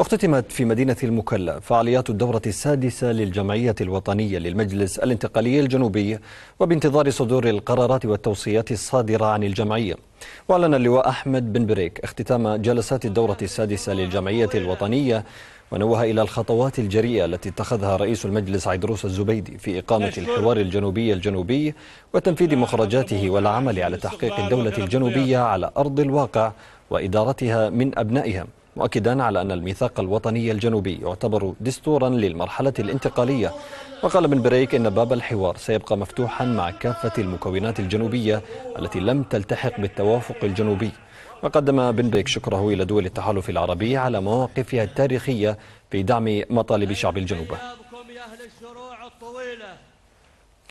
اختتمت في مدينة المكلا فعاليات الدورة السادسة للجمعية الوطنية للمجلس الانتقالي الجنوبي وبانتظار صدور القرارات والتوصيات الصادرة عن الجمعية وأعلن اللواء أحمد بن بريك اختتام جلسات الدورة السادسة للجمعية الوطنية ونوه إلى الخطوات الجريئة التي اتخذها رئيس المجلس عيدروس الزبيدي في إقامة الحوار الجنوبي الجنوبي وتنفيذ مخرجاته والعمل على تحقيق الدولة الجنوبية على أرض الواقع وإدارتها من أبنائها مؤكدا على أن الميثاق الوطني الجنوبي يعتبر دستورا للمرحلة الانتقالية وقال بن بريك إن باب الحوار سيبقى مفتوحا مع كافة المكونات الجنوبية التي لم تلتحق بالتوافق الجنوبي وقدم بن بريك شكره إلى دول التحالف العربي على مواقفها التاريخية في دعم مطالب شعب الجنوب